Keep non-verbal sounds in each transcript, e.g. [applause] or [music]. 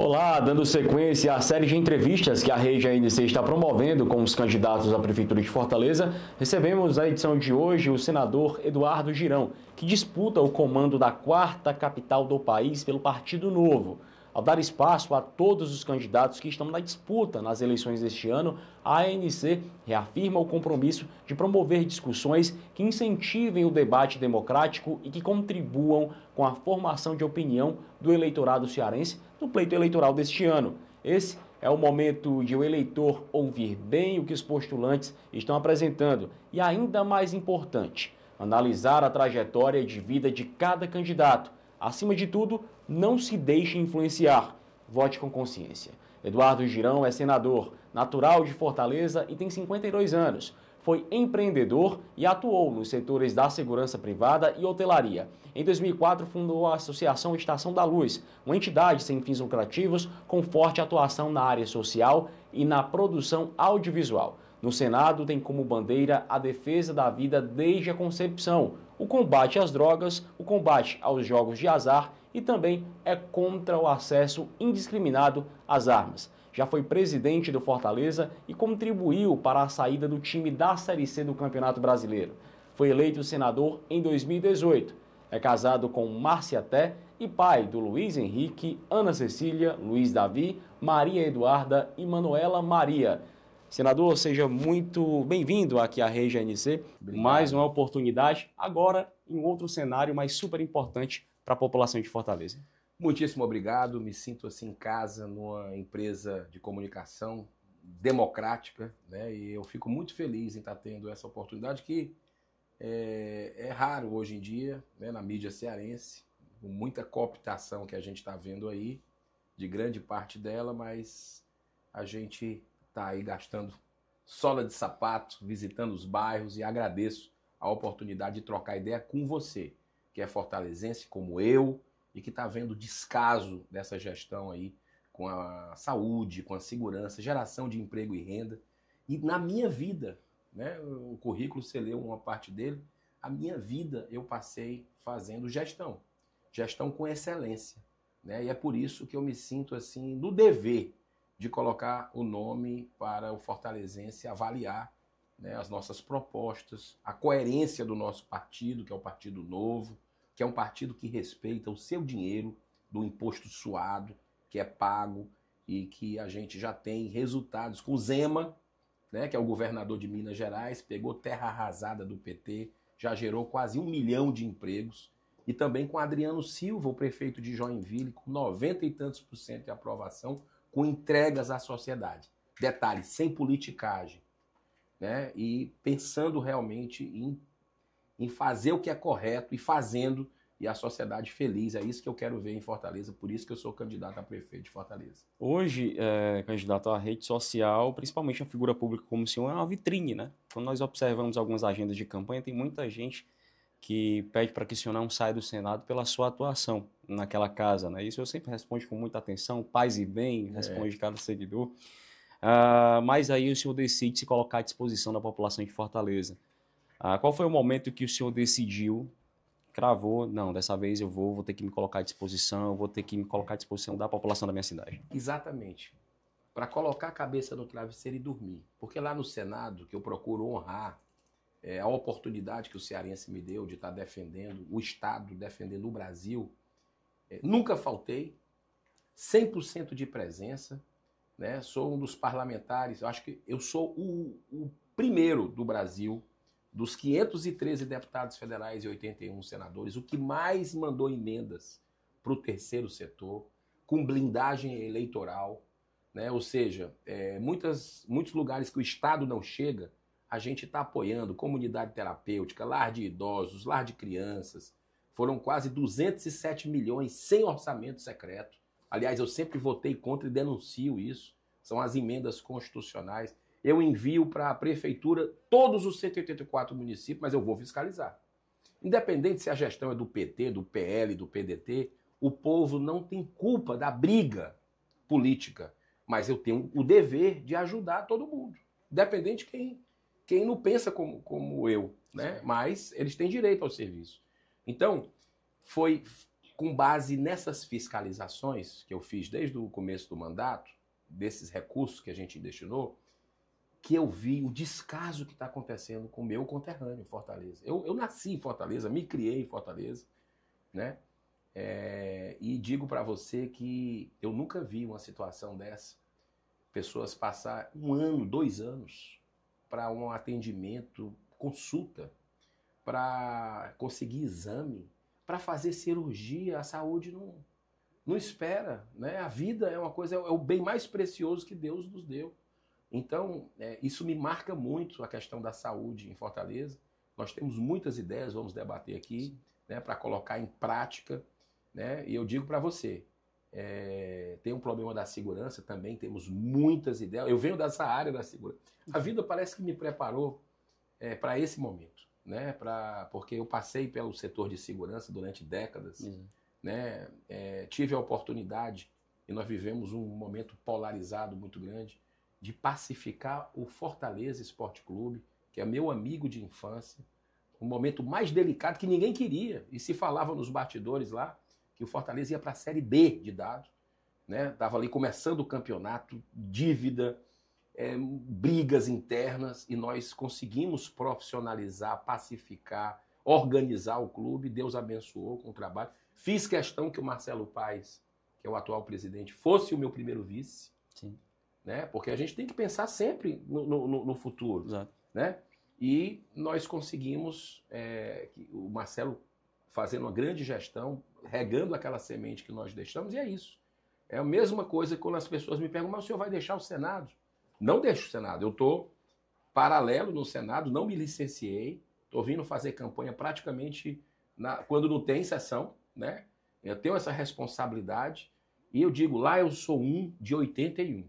Olá, dando sequência à série de entrevistas que a Rede ANC está promovendo com os candidatos à Prefeitura de Fortaleza, recebemos na edição de hoje o senador Eduardo Girão, que disputa o comando da quarta capital do país pelo Partido Novo ao dar espaço a todos os candidatos que estão na disputa nas eleições deste ano, a ANC reafirma o compromisso de promover discussões que incentivem o debate democrático e que contribuam com a formação de opinião do eleitorado cearense no pleito eleitoral deste ano. Esse é o momento de o eleitor ouvir bem o que os postulantes estão apresentando e, ainda mais importante, analisar a trajetória de vida de cada candidato Acima de tudo, não se deixe influenciar. Vote com consciência. Eduardo Girão é senador, natural de Fortaleza e tem 52 anos. Foi empreendedor e atuou nos setores da segurança privada e hotelaria. Em 2004, fundou a Associação Estação da Luz, uma entidade sem fins lucrativos com forte atuação na área social e na produção audiovisual. No Senado, tem como bandeira a defesa da vida desde a concepção, o combate às drogas, o combate aos jogos de azar e também é contra o acesso indiscriminado às armas. Já foi presidente do Fortaleza e contribuiu para a saída do time da Série C do Campeonato Brasileiro. Foi eleito senador em 2018. É casado com Márcia Té e pai do Luiz Henrique, Ana Cecília, Luiz Davi, Maria Eduarda e Manuela Maria. Senador, seja muito bem-vindo aqui à Rede NC. Mais uma oportunidade, agora em outro cenário, mas super importante para a população de Fortaleza. Muitíssimo obrigado. Me sinto assim em casa, numa empresa de comunicação democrática, né? E eu fico muito feliz em estar tendo essa oportunidade que é, é raro hoje em dia, né? Na mídia cearense, com muita cooptação que a gente está vendo aí, de grande parte dela, mas a gente está aí gastando sola de sapato, visitando os bairros e agradeço a oportunidade de trocar ideia com você, que é fortalezense como eu e que está vendo o descaso dessa gestão aí com a saúde, com a segurança, geração de emprego e renda. E na minha vida, né, o currículo você leu uma parte dele, a minha vida eu passei fazendo gestão, gestão com excelência. Né? E é por isso que eu me sinto assim no dever de colocar o nome para o Fortalezense avaliar né, as nossas propostas, a coerência do nosso partido, que é o Partido Novo, que é um partido que respeita o seu dinheiro do imposto suado, que é pago e que a gente já tem resultados com o Zema, né, que é o governador de Minas Gerais, pegou terra arrasada do PT, já gerou quase um milhão de empregos, e também com Adriano Silva, o prefeito de Joinville, com 90 e tantos por cento de aprovação, com entregas à sociedade. Detalhe, sem politicagem. Né? E pensando realmente em, em fazer o que é correto e fazendo e a sociedade feliz. É isso que eu quero ver em Fortaleza, por isso que eu sou candidato a prefeito de Fortaleza. Hoje, é, candidato à rede social, principalmente a figura pública como o senhor, é uma vitrine, né? Quando nós observamos algumas agendas de campanha, tem muita gente que pede para que o senhor não saia do Senado pela sua atuação naquela casa. Né? Isso eu sempre respondo com muita atenção, paz e bem, é. responde é. cada seguidor. Uh, ah, mas aí o senhor decide se colocar à disposição da população de Fortaleza. Uh, qual foi o momento que o senhor decidiu, cravou, não, dessa vez eu vou, vou ter que me colocar à disposição, vou ter que me colocar à disposição da população da minha cidade? Exatamente. Para colocar a cabeça no travesseiro e dormir. Porque lá no Senado, que eu procuro honrar é, a oportunidade que o cearense me deu de estar tá defendendo o Estado, defendendo o Brasil. É, nunca faltei, 100% de presença. Né? Sou um dos parlamentares, acho que eu sou o, o, primeiro do Brasil, dos 513 deputados federais e 81 senadores, o que mais mandou emendas para o terceiro setor, com blindagem eleitoral. Né? Ou seja, é, muitas, muitos lugares que o Estado não chega, a gente está apoiando comunidade terapêutica, lar de idosos, lar de crianças. Foram quase 207 milhões sem orçamento secreto. Aliás, eu sempre votei contra e denuncio isso. São as emendas constitucionais. Eu envio para a prefeitura todos os 184 municípios, mas eu vou fiscalizar. Independente se a gestão é do PT, do PL, do PDT, o povo não tem culpa da briga política, mas eu tenho o dever de ajudar todo mundo, independente de quem quem não pensa como, como eu, né? Mas eles têm direito ao serviço. Então, foi com base nessas fiscalizações que eu fiz desde o começo do mandato, desses recursos que a gente destinou, que eu vi o descaso que está acontecendo com o meu conterrâneo em Fortaleza. Eu, eu nasci em Fortaleza, me criei em Fortaleza, né? É, e digo para você que eu nunca vi uma situação dessa. Pessoas passar um ano, dois anos para um atendimento, consulta, para conseguir exame, para fazer cirurgia, a saúde não, não espera, né? A vida é uma coisa, é, é o bem mais precioso que Deus nos deu. Então, é, isso me marca muito a questão da saúde em Fortaleza. Nós temos muitas ideias, vamos debater aqui, né, para colocar em prática, né? E eu digo para você, é, tem um problema da segurança também, temos muitas ideias. Eu venho dessa área da segurança. A vida parece que me preparou é, para esse momento, né? Pra, porque eu passei pelo setor de segurança durante décadas, uhum. né? É, tive a oportunidade, e nós vivemos um momento polarizado muito grande, de pacificar o Fortaleza Esporte Clube, que é meu amigo de infância, um momento mais delicado que ninguém queria, e se falava nos bastidores lá que o Fortaleza ia para a Série B de dados, Né? ali começando o campeonato, dívida, é, brigas internas, e nós conseguimos profissionalizar, pacificar, organizar o clube. Deus abençoou com o trabalho. Fiz questão que o Marcelo Paes, que é o atual presidente, fosse o meu primeiro vice. Sim. Né? Porque a gente tem que pensar sempre no, no, no futuro. Exato. Né? E nós conseguimos, é, o Marcelo fazendo uma grande gestão, regando aquela semente que nós deixamos, e é isso. É a mesma coisa quando as pessoas me perguntam, mas o senhor vai deixar o Senado? Não deixo o Senado, eu estou paralelo no Senado, não me licenciei, estou vindo fazer campanha praticamente na, quando não tem sessão, né? Eu tenho essa responsabilidade e eu digo, lá eu sou um de 81.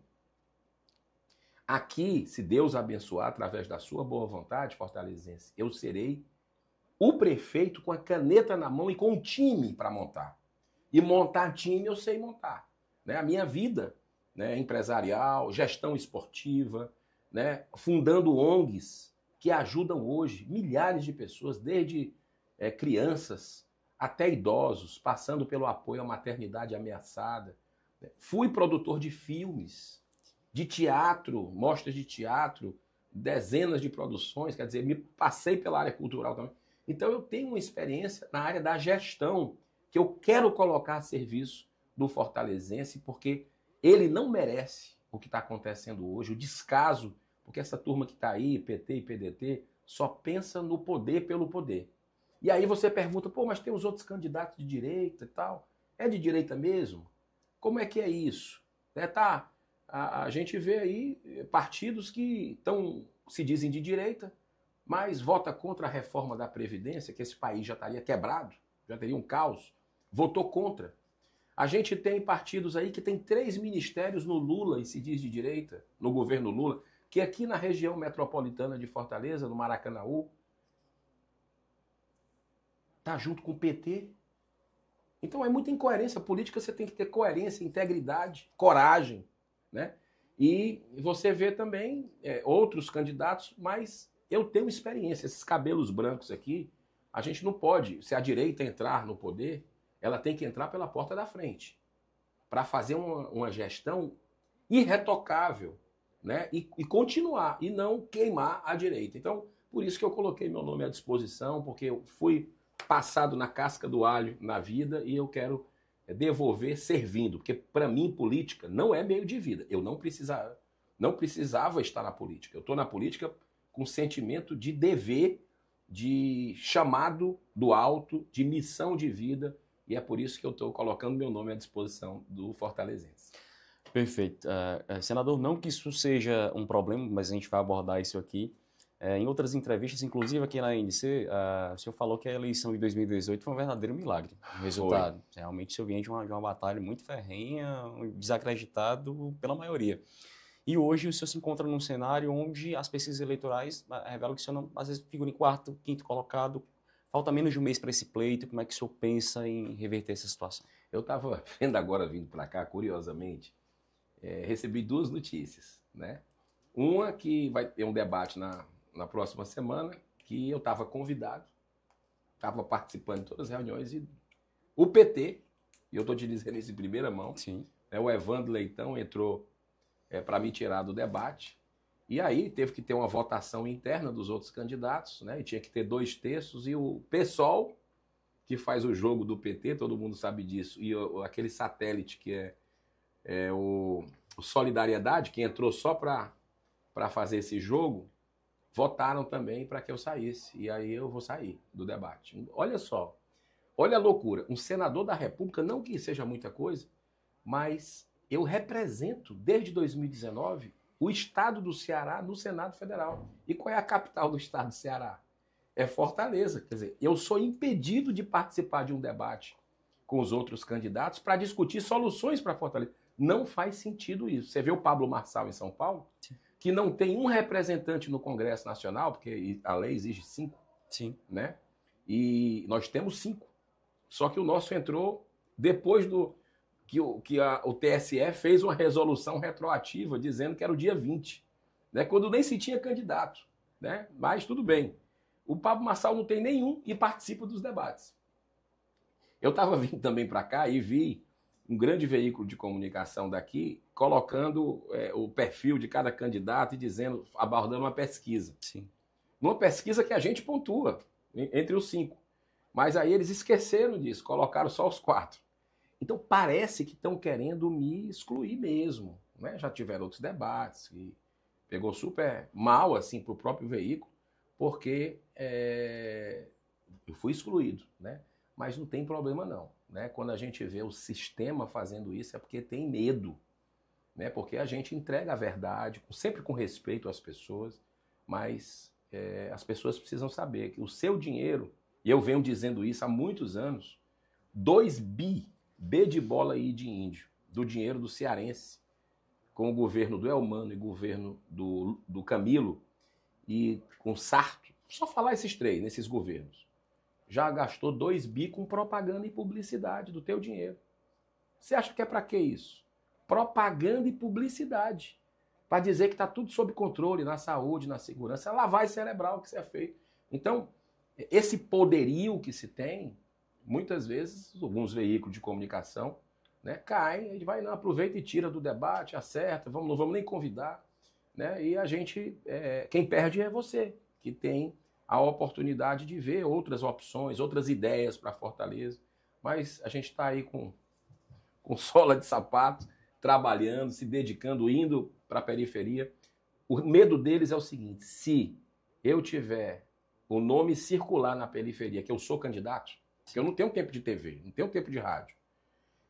Aqui, se Deus abençoar através da sua boa vontade, fortalezense, eu serei o prefeito com a caneta na mão e com um time para montar. E montar time eu sei montar. Né? A minha vida né? empresarial, gestão esportiva, né? fundando ONGs que ajudam hoje milhares de pessoas, desde é, crianças até idosos, passando pelo apoio à maternidade ameaçada. Né? Fui produtor de filmes, de teatro, mostras de teatro, dezenas de produções, quer dizer, me passei pela área cultural também. Então eu tenho uma experiência na área da gestão, que eu quero colocar a serviço do Fortalezense, porque ele não merece o que está acontecendo hoje, o descaso, porque essa turma que está aí, PT e PDT, só pensa no poder pelo poder. E aí você pergunta, pô, mas tem os outros candidatos de direita e tal. É de direita mesmo? Como é que é isso? É, tá, a, a gente vê aí partidos que tão se dizem de direita, mas vota contra a reforma da Previdência, que esse país já estaria quebrado, já teria um caos, votou contra. A gente tem partidos aí que tem três ministérios no Lula e se diz de direita, no governo Lula, que é aqui na região metropolitana de Fortaleza, no Maracanaú, tá junto com o PT. Então é muita incoerência política, você tem que ter coerência, integridade, coragem, né? E você vê também é, outros candidatos mas eu tenho experiência, esses cabelos brancos aqui, a gente não pode, se a direita entrar no poder, ela tem que entrar pela porta da frente para fazer uma, uma, gestão irretocável né? E, e, continuar, e não queimar a direita. Então, por isso que eu coloquei meu nome à disposição, porque eu fui passado na casca do alho na vida e eu quero é, devolver servindo, porque para mim política não é meio de vida. Eu não precisava, não precisava estar na política. Eu estou na política um sentimento de dever, de chamado do alto, de missão de vida, e é por isso que eu estou colocando meu nome à disposição do Fortalezense. Perfeito. Uh, senador, não que isso seja um problema, mas a gente vai abordar isso aqui. Uh, em outras entrevistas, inclusive aqui na ANC, uh, o senhor falou que a eleição de 2018 foi um verdadeiro milagre. O resultado. Foi. Realmente o senhor vinha de uma, de uma batalha muito ferrenha, desacreditado pela maioria. E hoje o senhor se encontra num cenário onde as pesquisas eleitorais ah, revelam que o senhor às vezes figura em quarto, quinto colocado. Falta menos de um mês para esse pleito. Como é que o senhor pensa em reverter essa situação? Eu estava [laughs] vendo agora, vindo para cá, curiosamente, é, recebi duas notícias. Né? Uma que vai ter um debate na, na próxima semana, que eu estava convidado, estava participando de todas as reuniões, e o PT, e eu estou te dizendo isso em primeira mão, Sim. Né, o Evandro Leitão entrou é, para me tirar do debate. E aí teve que ter uma votação interna dos outros candidatos, né? E tinha que ter dois terços. E o PSOL, que faz o jogo do PT, todo mundo sabe disso, e o, aquele satélite que é, é o, o Solidariedade, que entrou só para fazer esse jogo, votaram também para que eu saísse. E aí eu vou sair do debate. Olha só, olha a loucura. Um senador da República, não que seja muita coisa, mas eu represento, desde 2019, o estado do Ceará no Senado Federal. E qual é a capital do estado do Ceará? É Fortaleza. Quer dizer, eu sou impedido de participar de um debate com os outros candidatos para discutir soluções para Fortaleza. Não faz sentido isso. Você vê o Pablo Marçal em São Paulo, Sim. que não tem um representante no Congresso Nacional, porque a lei exige cinco. Sim. Né? E nós temos cinco. Só que o nosso entrou depois do, que, o, que a, o TSE fez uma resolução retroativa dizendo que era o dia 20, né? quando nem se tinha candidato. Né? Mas tudo bem. O Pablo Marçal não tem nenhum e participa dos debates. Eu estava [laughs] vindo também para cá e vi um grande veículo de comunicação daqui colocando é, o perfil de cada candidato e dizendo, abordando uma pesquisa. Sim. Numa pesquisa que a gente pontua, entre os cinco. Mas aí eles esqueceram disso, colocaram só os quatro. Então parece que estão querendo me excluir mesmo. Né? Já tiveram outros debates e pegou super mal assim para o próprio veículo, porque é, eu fui excluído, né? Mas não tem problema não, né? Quando a gente vê o sistema fazendo isso é porque tem medo, né? Porque a gente entrega a verdade sempre com respeito às pessoas, mas é, as pessoas precisam saber que o seu dinheiro e eu venho dizendo isso há muitos anos, 2 bi B de bola e I de índio, do dinheiro do cearense, com o governo do Elmano e governo do, do Camilo e com Sarto. Só falar esses três, nesses governos. Já gastou dois bi com propaganda e publicidade do teu dinheiro. Você acha que é para que isso? Propaganda e publicidade. Para dizer que está tudo sob controle na saúde, na segurança, é lá vai cerebral que você é feito. Então, esse poderio que se tem muitas vezes alguns veículos de comunicação né, caem, ele vai, não, aproveita e tira do debate, acerta, vamos, não vamos nem convidar. Né, e a gente, é, quem perde é você, que tem a oportunidade de ver outras opções, outras ideias para Fortaleza. Mas a gente está aí com, com sola de sapato, trabalhando, se dedicando, indo para a periferia. O medo deles é o seguinte: se eu tiver o nome circular na periferia, que eu sou candidato, eu não tenho tempo de TV, não tenho tempo de rádio.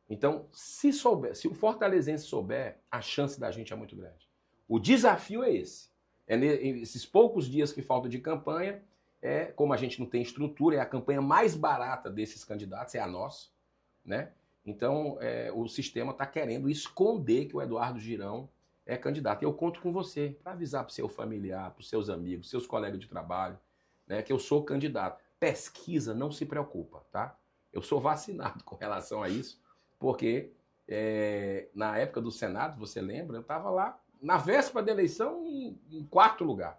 Então, se souber, se o fortalezense souber, a chance da gente é muito grande. O desafio é esse. É nesses poucos dias que falta de campanha, é, como a gente não tem estrutura, é a campanha mais barata desses candidatos, é a nossa, né? Então, é, o sistema está querendo esconder que o Eduardo Girão é candidato. E eu conto com você para avisar para o seu familiar, para os seus amigos, seus colegas de trabalho, né, que eu sou candidato pesquisa não se preocupa, tá? Eu sou [laughs] vacinado com relação a isso, porque é, na época do Senado, você lembra, eu estava lá na véspera da eleição em, em, quarto lugar.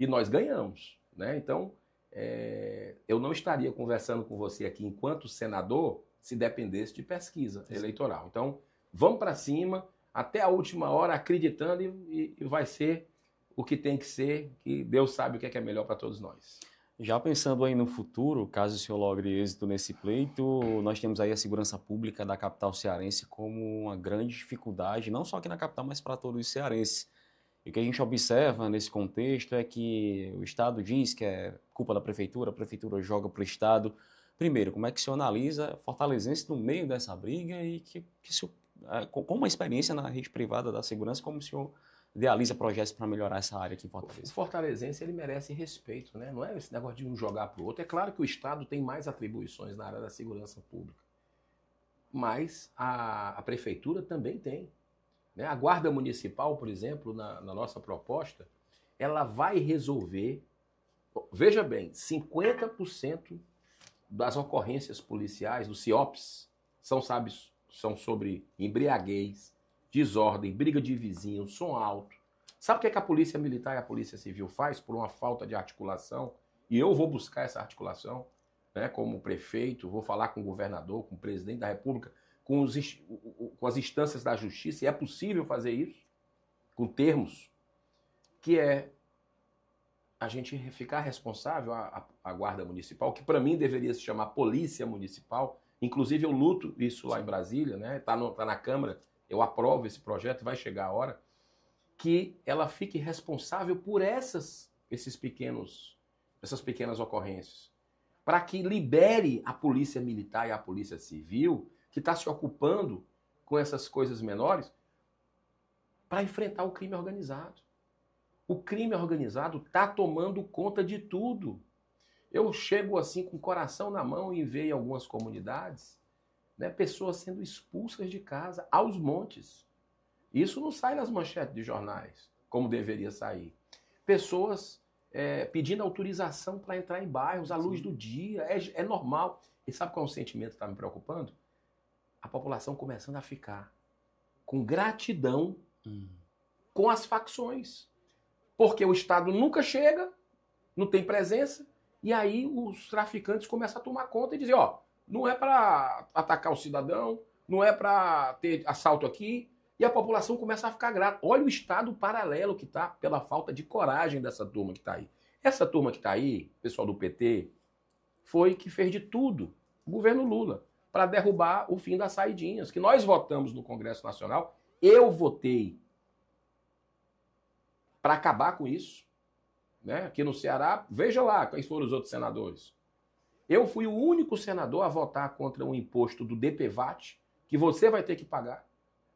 E nós ganhamos. Né? Então, é, eu não estaria conversando com você aqui enquanto senador se dependesse de pesquisa Sim. eleitoral. Então, vamos para cima, até a última hora, acreditando, e, e, vai ser o que tem que ser, que Deus sabe o que é, que é melhor para todos nós. Já pensando aí no futuro, caso o senhor logre êxito nesse pleito, nós temos aí a segurança pública da capital cearense como uma grande dificuldade, não só aqui na capital, mas para todos os cearenses. E o que a gente observa nesse contexto é que o Estado diz que é culpa da prefeitura, a prefeitura joga para o Estado. Primeiro, como é que se analisa fortalecense no meio dessa briga e que, que isso, é, como experiência na rede privada da segurança, como o senhor idealiza projetos para melhorar essa área aqui em Fortaleza? O fortalezense ele merece respeito, né? Não é esse negócio de um jogar para o outro. É claro que o Estado tem mais atribuições na área da segurança pública, mas a, a prefeitura também tem. Né? A guarda municipal, por exemplo, na, na nossa proposta, ela vai resolver, veja bem, 50% das ocorrências policiais, do CIOPS, são, sabe, são sobre embriaguez, desordem, briga de vizinho, som alto. Sabe o que, é que a polícia militar e a polícia civil faz por uma falta de articulação? E eu vou buscar essa articulação, né, como prefeito, vou falar com o governador, com o presidente da república, com, os, com as instâncias da justiça, e é possível fazer isso com termos, que é a gente ficar responsável à, Guarda Municipal, que para mim deveria se chamar Polícia Municipal. Inclusive eu luto isso lá em Brasília, né? tá, tá na Câmara eu aprovo esse projeto, vai chegar a hora, que ela fique responsável por essas, esses pequenos, essas pequenas ocorrências. Para que libere a polícia militar e a polícia civil, que está se ocupando com essas coisas menores, para enfrentar o crime organizado. O crime organizado está tomando conta de tudo. Eu chego assim com o coração na mão e vejo algumas comunidades né, pessoas sendo expulsas de casa aos montes. Isso não sai nas manchetes de jornais, como deveria sair. Pessoas é, pedindo autorização para entrar em bairros à luz Sim. do dia, é, é, normal. E sabe qual é o sentimento que está me preocupando? A população começando a ficar com gratidão hum. com as facções. Porque o Estado nunca chega, não tem presença, e aí os traficantes começam a tomar conta e dizer: ó, não é para atacar o cidadão, não é para ter assalto aqui. E a população começa a ficar grata. Olha o estado paralelo que está pela falta de coragem dessa turma que está aí. Essa turma que está aí, pessoal do PT, foi que fez de tudo, o governo Lula, para derrubar o fim das saidinhas, que nós votamos no Congresso Nacional. Eu votei para acabar com isso. Né? Aqui no Ceará, veja lá quais foram os outros senadores. Eu fui o único senador a votar contra um imposto do DPVAT, que você vai ter que pagar,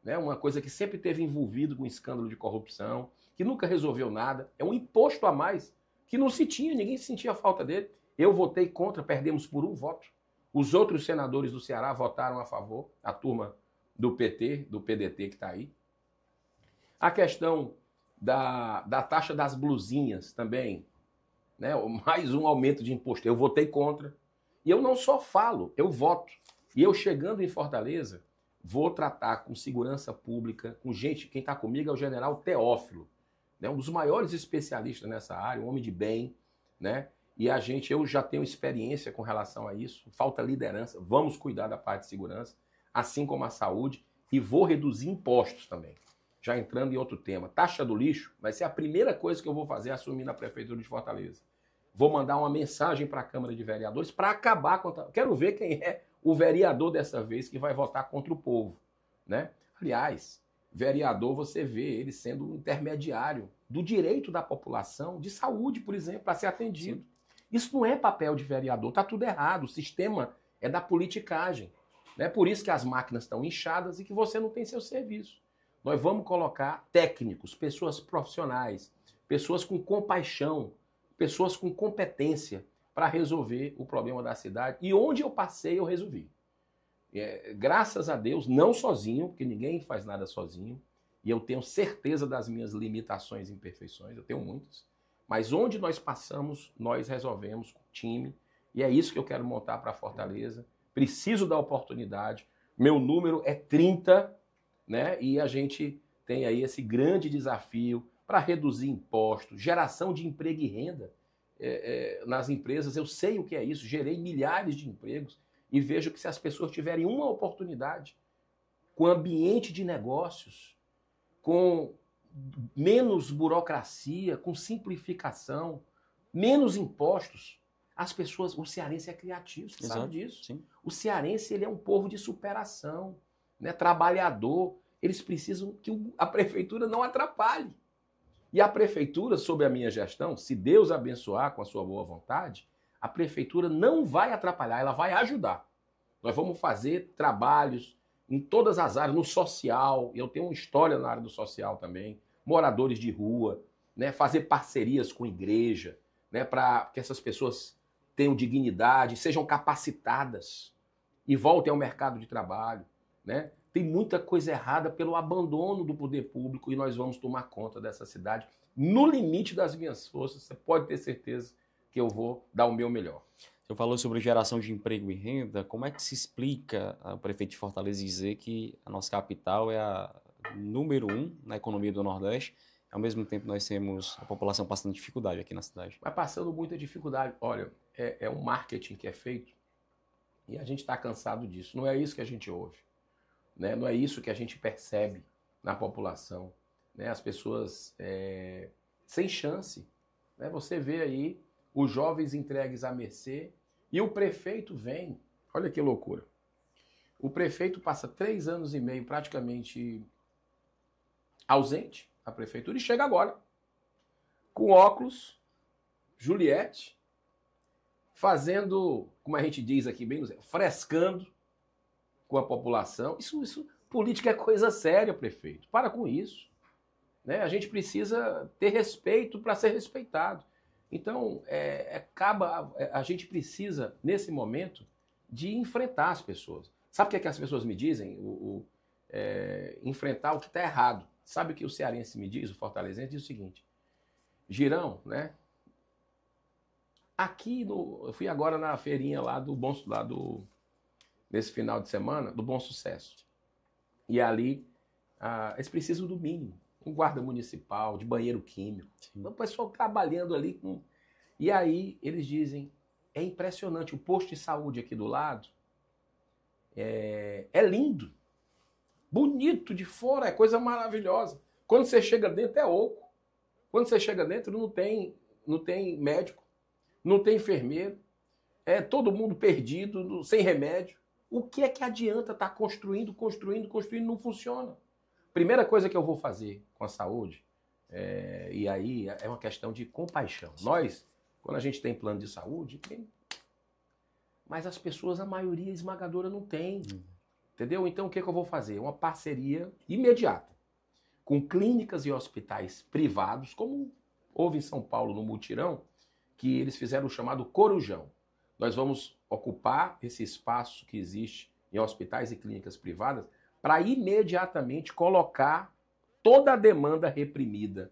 né? uma coisa que sempre teve envolvido com escândalo de corrupção, que nunca resolveu nada, é um imposto a mais que não se tinha, ninguém sentia falta dele. Eu votei contra, perdemos por um voto. Os outros senadores do Ceará votaram a favor, a turma do PT, do PDT que está aí. A questão da, da taxa das blusinhas também, né? mais um aumento de imposto. Eu votei contra, e eu não só falo, eu voto. E eu chegando em Fortaleza, vou tratar com segurança pública, com gente. Quem está comigo é o general Teófilo, né, um dos maiores especialistas nessa área, um homem de bem, né? E a gente, eu já tenho experiência com relação a isso. Falta liderança. Vamos cuidar da parte de segurança, assim como a saúde, e vou reduzir impostos também. Já entrando em outro tema, taxa do lixo vai ser a primeira coisa que eu vou fazer assumindo a prefeitura de Fortaleza. Vou mandar uma mensagem para a Câmara de Vereadores para acabar com. Quero ver quem é o vereador dessa vez que vai votar contra o povo. Né? Aliás, vereador você vê ele sendo um intermediário do direito da população de saúde, por exemplo, para ser atendido. Sim. Isso não é papel de vereador, está tudo errado. O sistema é da politicagem. É né? por isso que as máquinas estão inchadas e que você não tem seu serviço. Nós vamos colocar técnicos, pessoas profissionais, pessoas com compaixão, pessoas com competência para resolver o problema da cidade. E onde eu passei, eu resolvi. É, graças a Deus, não sozinho, porque ninguém faz nada sozinho, e eu tenho certeza das minhas limitações e imperfeições, eu tenho muitas, mas onde nós passamos, nós resolvemos com o time, e é isso que eu quero montar para Fortaleza. Preciso da oportunidade, meu número é 30, né? E a gente tem aí esse grande desafio para reduzir impostos, geração de emprego e renda é, é, nas empresas. Eu sei o que é isso, gerei milhares de empregos e vejo que se as pessoas tiverem uma oportunidade com ambiente de negócios, com menos burocracia, com simplificação, menos impostos, as pessoas, o cearense é criativo, você Exato, sabe disso. Sim. O cearense ele é um povo de superação, né, trabalhador. Eles precisam que a prefeitura não atrapalhe. E a prefeitura, sob a minha gestão, se Deus abençoar com a sua boa vontade, a prefeitura não vai atrapalhar, ela vai ajudar. Nós vamos fazer trabalhos em todas as áreas, no social, eu tenho uma história na área do social também, moradores de rua, né, fazer parcerias com igreja, né, para que essas pessoas tenham dignidade, sejam capacitadas e voltem ao mercado de trabalho, né? Tem muita coisa errada pelo abandono do poder público e nós vamos tomar conta dessa cidade no limite das minhas forças. Você pode ter certeza que eu vou dar o meu melhor. Você falou sobre geração de emprego e renda. Como é que se explica o prefeito de Fortaleza dizer que a nossa capital é a número um na economia do Nordeste? Ao mesmo tempo, nós temos a população passando dificuldade aqui na cidade. Vai passando muita dificuldade. Olha, é, é um marketing que é feito e a gente está cansado disso. Não é isso que a gente ouve. Né? Não é isso que a gente percebe na população. Né? As pessoas é, sem chance. Né? Você vê aí os jovens entregues à mercê e o prefeito vem. Olha que loucura. O prefeito passa três anos e meio praticamente ausente da prefeitura e chega agora com óculos, Juliette, fazendo, como a gente diz aqui bem, frescando com a população. Isso, isso, política é coisa séria, prefeito. Para com isso. Né? A gente precisa ter respeito para ser respeitado. Então, é, é acaba, é, a, gente precisa, nesse momento, de enfrentar as pessoas. Sabe o que, é que as pessoas me dizem? O, o é, enfrentar o que está errado. Sabe o que o cearense me diz, o fortalezense? Diz o seguinte: Girão, né? Aqui no. Eu fui agora na feirinha lá do lá do nesse final de semana do Bom Sucesso. E ali ah, eles precisam do mínimo. Um guarda municipal, de banheiro químico. Sim. Então, o pessoal trabalhando ali com. E aí eles dizem: é impressionante, o posto de saúde aqui do lado é, é lindo, bonito de fora, é coisa maravilhosa. Quando você chega dentro, é oco. Quando você chega dentro, não tem, não tem médico, não tem enfermeiro, é todo mundo perdido, sem remédio. O que é que adianta estar tá construindo, construindo, construindo, não funciona? Primeira coisa que eu vou fazer com a saúde, é, e aí é uma questão de compaixão. Nós, quando a gente tem plano de saúde, tem, mas as pessoas, a maioria esmagadora, não tem. Entendeu? Então o que, é que eu vou fazer? Uma parceria imediata com clínicas e hospitais privados, como houve em São Paulo no Mutirão, que eles fizeram o chamado Corujão nós vamos ocupar esse espaço que existe em hospitais e clínicas privadas para imediatamente colocar toda a demanda reprimida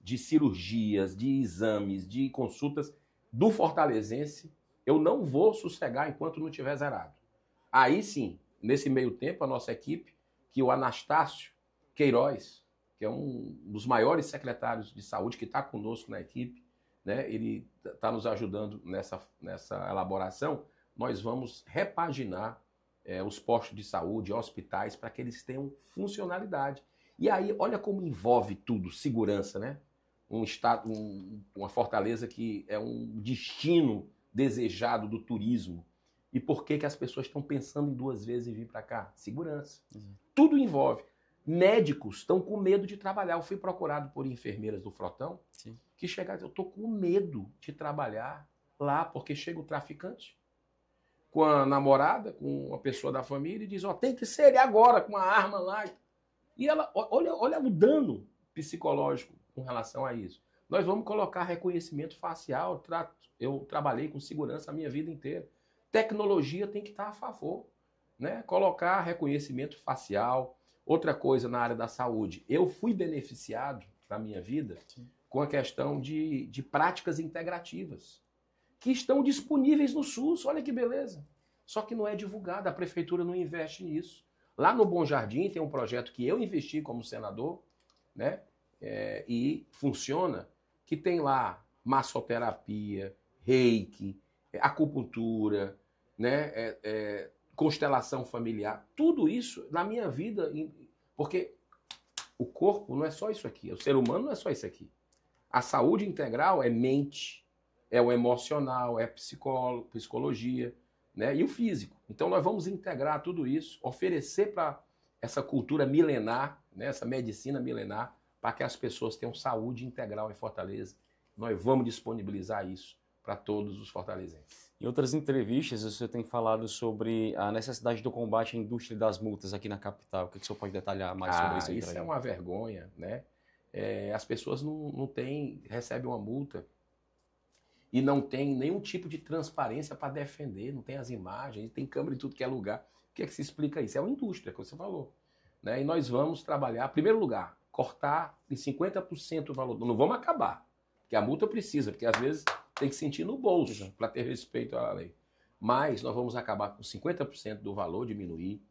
de cirurgias, de exames, de consultas do fortalezense. Eu não vou sossegar enquanto não tiver zerado. Aí sim, nesse meio tempo, a nossa equipe, que o Anastácio Queiroz, que é um dos maiores secretários de saúde que está conosco na equipe, né, ele está tá nos ajudando nessa, nessa elaboração, nós vamos repaginar é, os postos de saúde, hospitais, para que eles tenham funcionalidade. E aí, olha como envolve tudo, segurança, né? Um estado, um, uma fortaleza que é um destino desejado do turismo. E por que, que as pessoas estão pensando em duas vezes em vir para cá? Segurança. Uhum. Tudo envolve. Médicos estão com medo de trabalhar. Eu fui procurado por enfermeiras do Frotão Sim que chegar, eu tô com medo de trabalhar lá, porque chega o traficante com a namorada, com uma pessoa da família e diz: "Ó, oh, tem que ser agora com a arma lá". E ela olha, olha o dano psicológico com relação a isso. Nós vamos colocar reconhecimento facial, eu trabalhei com segurança a minha vida inteira. Tecnologia tem que estar tá a favor, né? Colocar reconhecimento facial, Outra coisa na área da saúde, eu fui beneficiado na minha vida Sim com a questão de, de práticas integrativas, que estão disponíveis no SUS, olha que beleza. Só que não é divulgada, a prefeitura não investe nisso. Lá no Bom Jardim tem um projeto que eu investi como senador, né? É, e funciona, que tem lá massoterapia, reiki, é, acupuntura, né? É, é, constelação familiar, tudo isso na minha vida, porque o corpo não é só isso aqui, o ser humano não é só isso aqui. A saúde integral é mente, é o emocional, é psicologia, né? E o físico. Então nós vamos integrar tudo isso, oferecer para essa cultura milenar, né? essa medicina milenar, para que as pessoas tenham saúde integral em Fortaleza. Nós vamos disponibilizar isso para todos os fortalezenses. Em outras entrevistas, você tem falado sobre a necessidade do combate à indústria das multas aqui na capital. O que, o senhor pode detalhar mais ah, sobre isso? Isso é uma vergonha, né? é, as pessoas não, não têm, recebem uma multa e não tem nenhum tipo de transparência para defender, não tem as imagens, tem câmera em tudo que é lugar. O que é que se explica isso? É uma indústria, como você falou. Né? E nós vamos trabalhar, primeiro lugar, cortar em 50% o valor. Não vamos acabar, porque a multa precisa, porque às vezes tem que sentir no bolso para ter respeito à lei. Mas nós vamos acabar com 50% do valor, diminuir.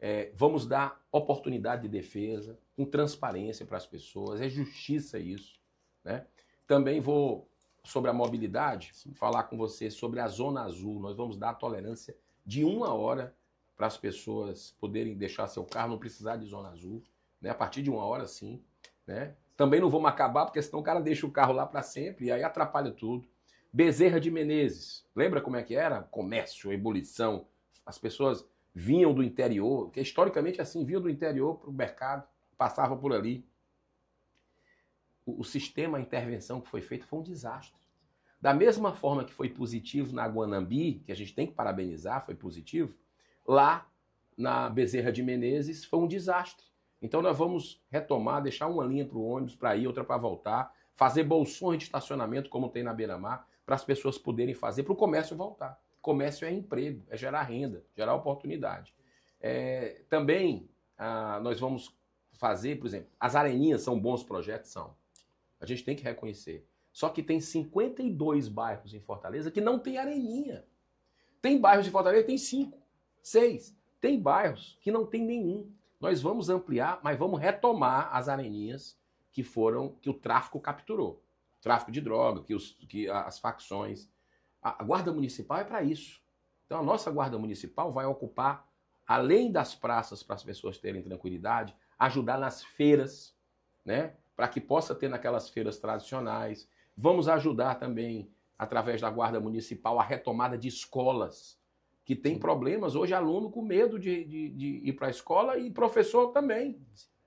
É, vamos dar oportunidade de defesa com transparência para as pessoas. É justiça isso. Né? Também vou, sobre a mobilidade, Sim. falar com você sobre a Zona Azul. Nós vamos dar tolerância de uma hora para as pessoas poderem deixar seu carro, não precisar de Zona Azul. Né? A partir de uma hora, sim. Né? Também não vamos acabar, porque senão o cara deixa o carro lá para sempre e aí atrapalha tudo. Bezerra de Menezes. Lembra como é que era? Comércio, ebulição. As pessoas vinham do interior, que historicamente assim, vinham do interior para o mercado passava por ali. O, o sistema, a intervenção que foi feita foi um desastre. Da mesma forma que foi positivo na Guanambi, que a gente tem que parabenizar, foi positivo, lá na Bezerra de Menezes foi um desastre. Então nós vamos retomar, deixar uma linha para o ônibus para ir, outra para voltar, fazer bolsões de estacionamento como tem na Beira-Mar, para as pessoas poderem fazer, para o comércio voltar. Comércio é emprego, é gerar renda, gerar oportunidade. É, também ah, nós vamos fazer, por exemplo, as areninhas são bons projetos? São. A gente tem que reconhecer. Só que tem 52 bairros em Fortaleza que não tem areninha. Tem bairros de Fortaleza tem cinco, seis. Tem bairros que não tem nenhum. Nós vamos ampliar, mas vamos retomar as areninhas que foram que o tráfico capturou. Tráfico de droga, que, os, que as facções. A, a guarda municipal é para isso. Então a nossa guarda municipal vai ocupar, além das praças para as pessoas terem tranquilidade, ajudar nas feiras, né? Para que possa ter naquelas feiras tradicionais. Vamos ajudar também, através da Guarda Municipal, a retomada de escolas que tem problemas. Hoje, aluno com medo de, de, de ir para a escola e professor também.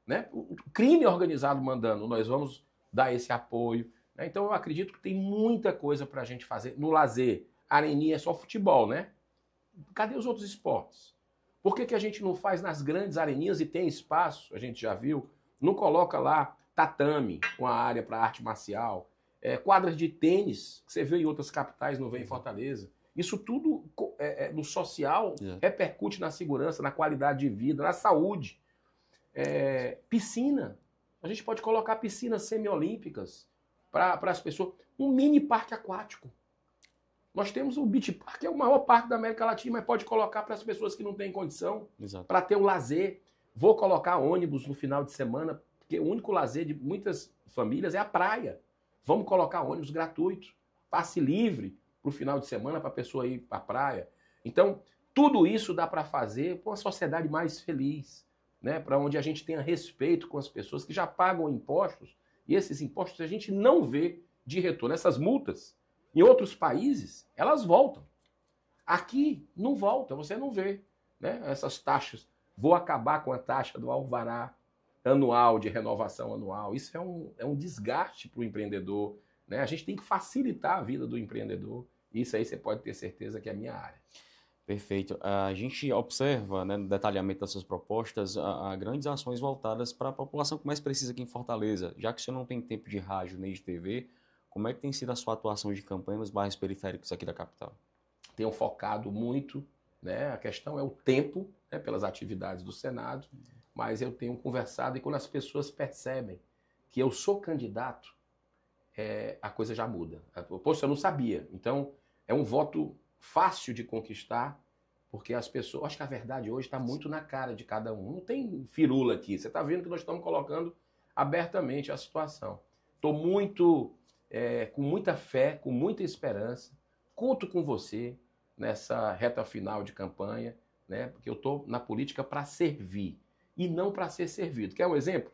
Né? O crime organizado mandando, nós vamos dar esse apoio. Né? Então, eu acredito que tem muita coisa para a gente fazer no lazer. Areninha é só futebol, né? Cadê os outros esportes? Por que, que a gente não faz nas grandes areninhas e tem espaço, a gente já viu, não coloca lá tatame, uma área para arte marcial, é, quadras de tênis, que você vê em outras capitais, não vem em uhum. Fortaleza. Isso tudo é, é, no social repercute na segurança, na qualidade de vida, na saúde. É, piscina. A gente pode colocar piscinas semiolímpicas para as pessoas. Um mini parque aquático. Nós temos o Beach Park, que é o maior parque da América Latina, mas pode colocar para as pessoas que não têm condição, para ter o um lazer. Vou colocar ônibus no final de semana, porque o único lazer de muitas famílias é a praia. Vamos colocar ônibus gratuito, passe livre para o final de semana para a pessoa ir para a praia. Então, tudo isso dá para fazer para uma sociedade mais feliz, né? para onde a gente tenha respeito com as pessoas que já pagam impostos e esses impostos a gente não vê de retorno. Essas multas em outros países, elas voltam. Aqui não volta, você não vê né? essas taxas. Vou acabar com a taxa do alvará anual, de renovação anual. Isso é um, é um desgaste para o empreendedor. Né? A gente tem que facilitar a vida do empreendedor. Isso aí você pode ter certeza que é a minha área. Perfeito. A gente observa, né, no detalhamento das suas propostas, a, a grandes ações voltadas para a população que mais precisa aqui em Fortaleza. Já que você não tem tempo de rádio nem de TV, como é que tem sido a sua atuação de campanha nos bairros periféricos aqui da capital? Tenho focado muito, né? A questão é o tempo, né? pelas atividades do Senado, mas eu tenho conversado e quando as pessoas percebem que eu sou candidato, é, a coisa já muda. Poxa, eu não sabia. Então, é um voto fácil de conquistar, porque as pessoas. Acho que a verdade hoje está muito na cara de cada um. Não tem firula aqui. Você está vendo que nós estamos colocando abertamente a situação. Estou muito é, com muita fé, com muita esperança. Conto com você nessa reta final de campanha, né? porque eu estou na política para servir e não para ser servido. Quer um exemplo?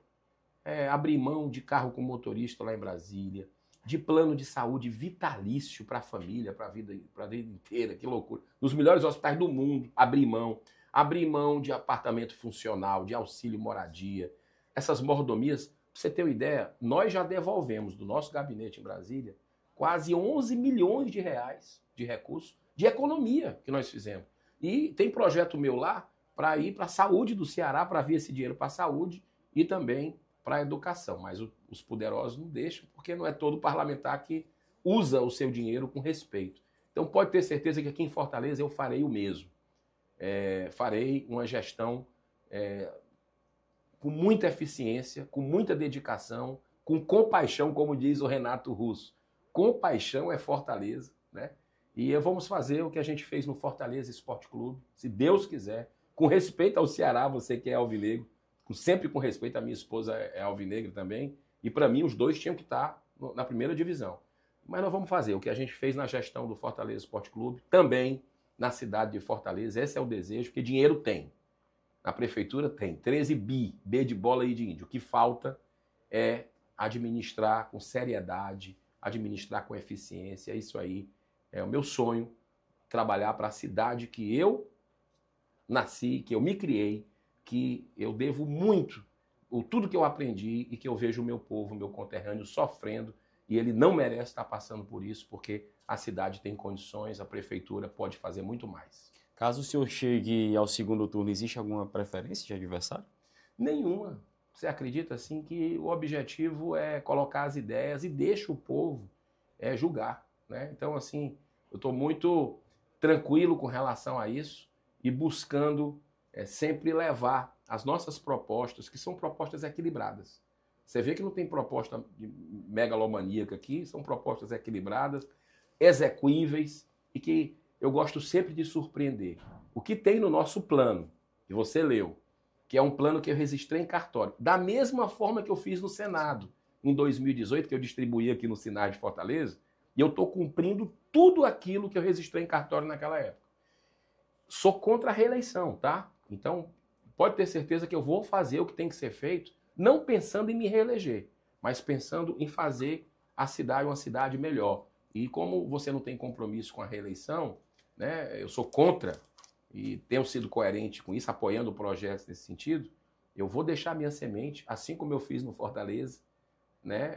É, abrir mão de carro com motorista lá em Brasília, de plano de saúde vitalício para a família, para a vida, vida inteira, que loucura. Nos melhores hospitais do mundo, abrir mão. Abrir mão de apartamento funcional, de auxílio moradia. Essas mordomias você ter uma ideia, nós já devolvemos do nosso gabinete em Brasília quase 11 milhões de reais de recursos de economia que nós fizemos. E tem projeto meu lá para ir para a saúde do Ceará, para vir esse dinheiro para a saúde e também para a educação. Mas o, os poderosos não deixam, porque não é todo parlamentar que usa o seu dinheiro com respeito. Então pode ter certeza que aqui em Fortaleza eu farei o mesmo. É, farei uma gestão é, com muita eficiência, com muita dedicação, com compaixão, como diz o Renato Russo. Compaixão é fortaleza, né? E vamos fazer o que a gente fez no Fortaleza Esporte Clube, se Deus quiser, com respeito ao Ceará, você que é alvinegro, sempre com respeito, à minha esposa é, é alvinegra também, e para mim os dois tinham que estar tá na primeira divisão. Mas nós vamos fazer o que a gente fez na gestão do Fortaleza Esporte Clube, também na cidade de Fortaleza. Esse é o desejo, porque dinheiro tem. Na prefeitura tem 13 bi, B de bola e de índio. O que falta é administrar com seriedade, administrar com eficiência. Isso aí é o meu sonho, trabalhar para a cidade que eu nasci, que eu me criei, que eu devo muito o tudo que eu aprendi e que eu vejo o meu povo, meu conterrâneo sofrendo e ele não merece estar passando por isso, porque a cidade tem condições, a prefeitura pode fazer muito mais. Caso o senhor chegue ao segundo turno, existe alguma preferência de adversário? Nenhuma. Você acredita assim que o objetivo é colocar as ideias e deixa o povo é, julgar, né? Então assim, eu estou muito tranquilo com relação a isso e buscando é, sempre levar as nossas propostas, que são propostas equilibradas. Você vê que não tem proposta megalomaníaca aqui, são propostas equilibradas, execuíveis e que eu gosto sempre de surpreender. O que tem no nosso plano, que você leu, que é um plano que eu registrei em cartório, da mesma forma que eu fiz no Senado em 2018, que eu distribuí aqui no Sinais de Fortaleza, e eu estou cumprindo tudo aquilo que eu registrei em cartório naquela época. Sou contra a reeleição, tá? Então, pode ter certeza que eu vou fazer o que tem que ser feito, não pensando em me reeleger, mas pensando em fazer a cidade uma cidade melhor. E como você não tem compromisso com a reeleição, né? eu sou contra e tenho sido coerente com isso, apoiando o projeto nesse sentido, eu vou deixar minha semente, assim como eu fiz no Fortaleza, né?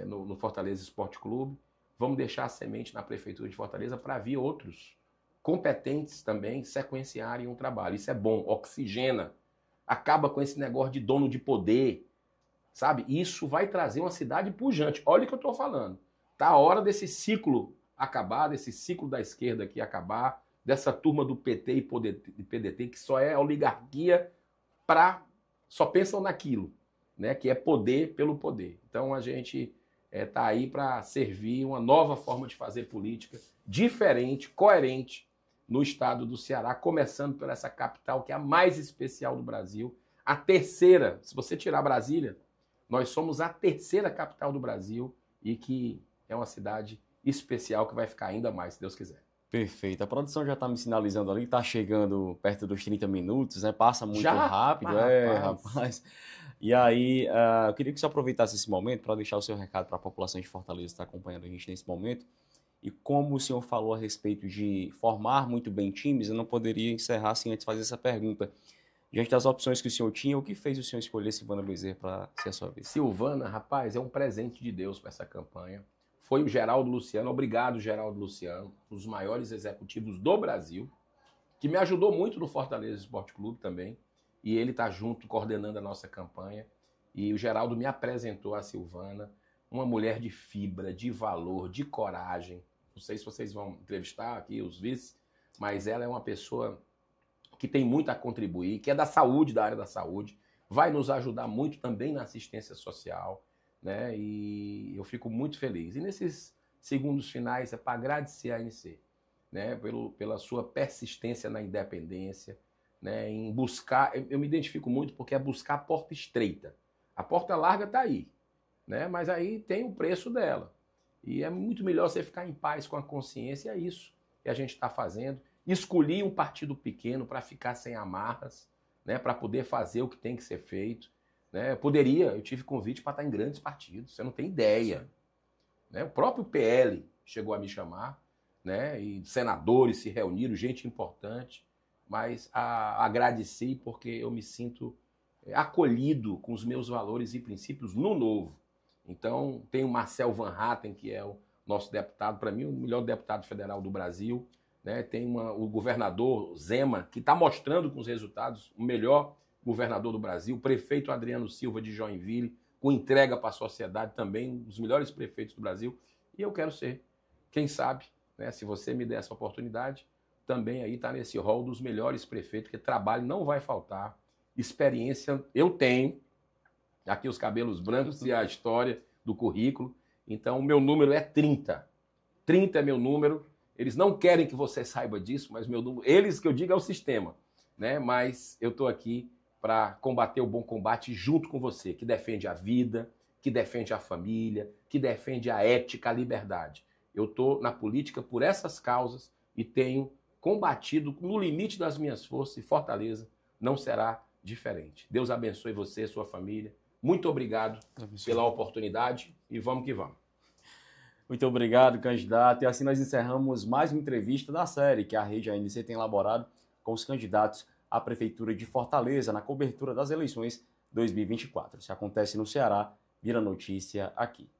É, no, no Fortaleza Esporte Clube, vamos deixar a semente na Prefeitura de Fortaleza para vir outros competentes também sequenciarem um trabalho. Isso é bom, oxigena, acaba com esse negócio de dono de poder, sabe? Isso vai trazer uma cidade pujante. Olha o que eu estou falando. Está a hora desse ciclo acabar, desse ciclo da esquerda aqui acabar, dessa turma do PT e PDT que só é oligarquia para só pensam naquilo, né? Que é poder pelo poder. Então a gente está eh, é, aí para servir uma nova forma de fazer política, diferente, coerente no estado do Ceará, começando por essa capital que é a mais especial do Brasil, a terceira. Se você tirar Brasília, nós somos a terceira capital do Brasil e que é uma cidade especial que vai ficar ainda mais, se Deus quiser. Perfeito. A produção já está me sinalizando ali, está chegando perto dos 30 minutos, né? Passa muito já? rápido, ah, é, rapaz. rapaz. E aí, uh, eu queria que você aproveitasse esse momento para deixar o seu recado para a população de Fortaleza que está acompanhando a gente nesse momento. E como o senhor falou a respeito de formar muito bem times, eu não poderia encerrar sem antes fazer essa pergunta. Diante das opções que o senhor tinha, o que fez o senhor escolher Silvana Bezerra para ser a sua vez? Silvana, rapaz, é um presente de Deus para essa campanha foi o Geraldo Luciano. Obrigado, Geraldo Luciano, um dos maiores executivos do Brasil, que me ajudou muito no Fortaleza Esporte Clube também. E ele está junto, coordenando a nossa campanha. E o Geraldo me apresentou a Silvana, uma mulher de fibra, de valor, de coragem. Não sei se vocês vão entrevistar aqui os vices, mas ela é uma pessoa que tem muito a contribuir, que é da saúde, da área da saúde, vai nos ajudar muito também na assistência social né? E eu fico muito feliz. E nesses segundos finais é para agradecer a ANC, né? Pelo, pela sua persistência na independência, né? Em buscar, eu, eu me identifico muito porque é buscar a porta estreita. A porta larga está aí, né? Mas aí tem o preço dela. E é muito melhor você ficar em paz com a consciência, é isso que a gente está fazendo. Escolhi um partido pequeno para ficar sem amarras, né? Para poder fazer o que tem que ser feito né? Eu poderia, eu tive convite para estar em grandes partidos, você não tem ideia. Né? O próprio PL chegou a me chamar, né? e senadores se reuniram, gente importante, mas a, agradeci porque eu me sinto é, acolhido com os meus valores e princípios no novo. Então, tem o Marcel Van Hatten, que é o nosso deputado, para mim, o melhor deputado federal do Brasil. Né? Tem uma, o governador Zema, que está mostrando com os resultados o melhor governador do Brasil, prefeito Adriano Silva de Joinville, com entrega para a sociedade também, um dos melhores prefeitos do Brasil. E eu quero ser. Quem sabe, né, se você me der essa oportunidade, também aí está nesse rol dos melhores prefeitos, que trabalho não vai faltar, experiência eu tenho, aqui os cabelos brancos e a [laughs] história do currículo. Então, o meu número é 30. 30 é meu número. Eles não querem que você saiba disso, mas meu número, eles que eu digo é o sistema, né? Mas eu estou aqui para combater o bom combate junto com você, que defende a vida, que defende a família, que defende a ética, a liberdade. Eu estou na política por essas causas e tenho combatido no limite das minhas forças e fortaleza não será diferente. Deus abençoe você e sua família. Muito obrigado pela oportunidade e vamos que vamos. Muito obrigado, candidato. E assim nós encerramos mais uma entrevista da série que a Rede ANC tem elaborado com os candidatos à Prefeitura de Fortaleza na cobertura das eleições 2024. Se acontece no Ceará, vira notícia aqui.